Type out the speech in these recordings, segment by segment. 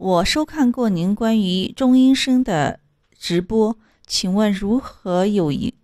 我收看过您关于中阴身的直播，请问如何有一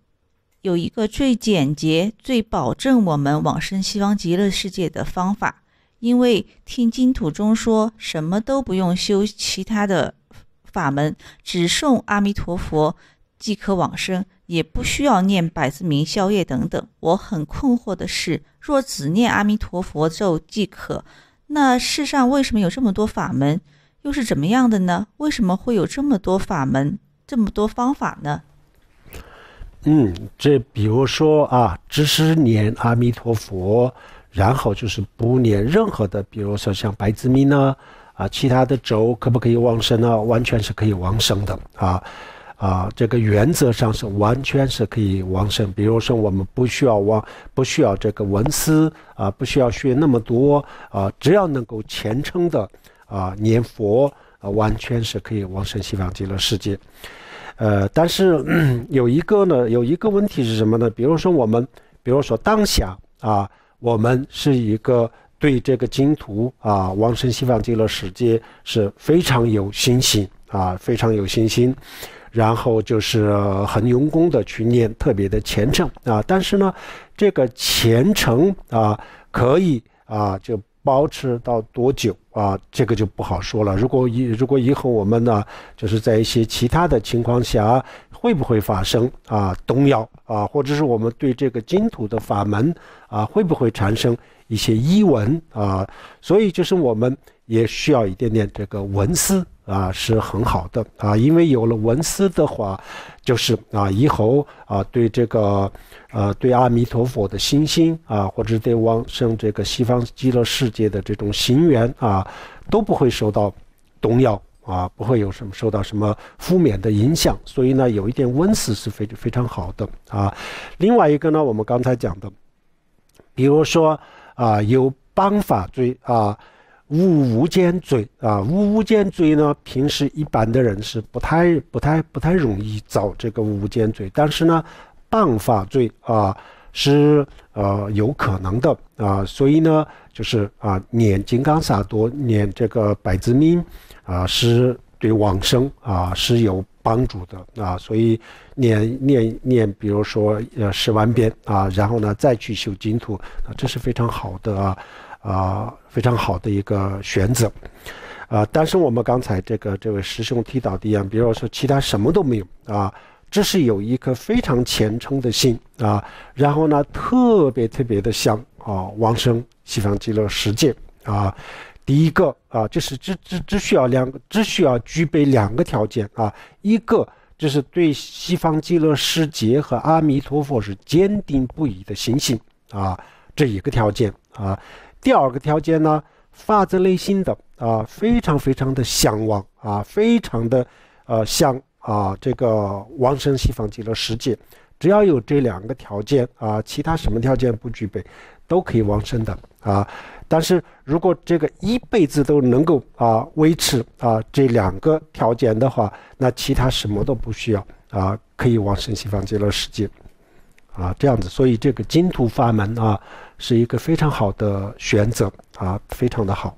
有一个最简洁、最保证我们往生西方极乐世界的方法？因为听经土中说什么都不用修其他的法门，只诵阿弥陀佛即可往生，也不需要念百字明、宵夜等等。我很困惑的是，若只念阿弥陀佛咒即可，那世上为什么有这么多法门？又是怎么样的呢？为什么会有这么多法门，这么多方法呢？嗯，这比如说啊，只是念阿弥陀佛，然后就是不念任何的，比如说像白子密呢，啊，其他的咒可不可以往生呢？完全是可以往生的啊啊，这个原则上是完全是可以往生。比如说我们不需要往，不需要这个文思啊，不需要学那么多啊，只要能够虔诚的。啊，念佛啊，完全是可以往生西方极乐世界。呃，但是 有一个呢，有一个问题是什么呢？比如说我们，比如说当下啊，我们是一个对这个净土啊，往生西方极乐世界是非常有信心啊，非常有信心，然后就是很用功的去念，特别的虔诚啊。但是呢，这个虔诚啊，可以啊，就。保持到多久啊？这个就不好说了。如果以如果以后我们呢，就是在一些其他的情况下，会不会发生啊动摇啊？或者是我们对这个金土的法门啊，会不会产生一些疑文啊？所以就是我们也需要一点点这个文思。啊，是很好的啊，因为有了文思的话，就是啊，以后啊，对这个呃，对阿弥陀佛的信心啊，或者对往生这个西方极乐世界的这种行缘啊，都不会受到动摇啊，不会有什么受到什么负面的影响。所以呢，有一点温思是非非常好的啊。另外一个呢，我们刚才讲的，比如说啊，有般法追啊。无无间罪啊，无无间罪呢，平时一般的人是不太、不太、不太容易遭这个无间罪，但是呢，谤法罪啊，是呃有可能的啊，所以呢，就是啊，念金刚萨多，念这个百字明啊，是对往生啊是有帮助的啊，所以念念念，比如说呃十万遍啊，然后呢再去修净土啊，这是非常好的啊。啊，非常好的一个选择，啊，但是我们刚才这个这位师兄提到的一样，比如说其他什么都没有啊，只是有一颗非常虔诚的心啊，然后呢，特别特别的想啊往生西方极乐世界啊，第一个啊，就是只只只需要两个，只需要具备两个条件啊，一个就是对西方极乐世界和阿弥陀佛是坚定不移的信心啊，这一个条件啊。第二个条件呢，发自内心的啊，非常非常的向往啊，非常的，呃，向啊，这个往生西方极乐世界。只要有这两个条件啊，其他什么条件不具备，都可以往生的啊。但是如果这个一辈子都能够啊维持啊这两个条件的话，那其他什么都不需要啊，可以往生西方极乐世界。啊，这样子，所以这个金土法门啊，是一个非常好的选择啊，非常的好。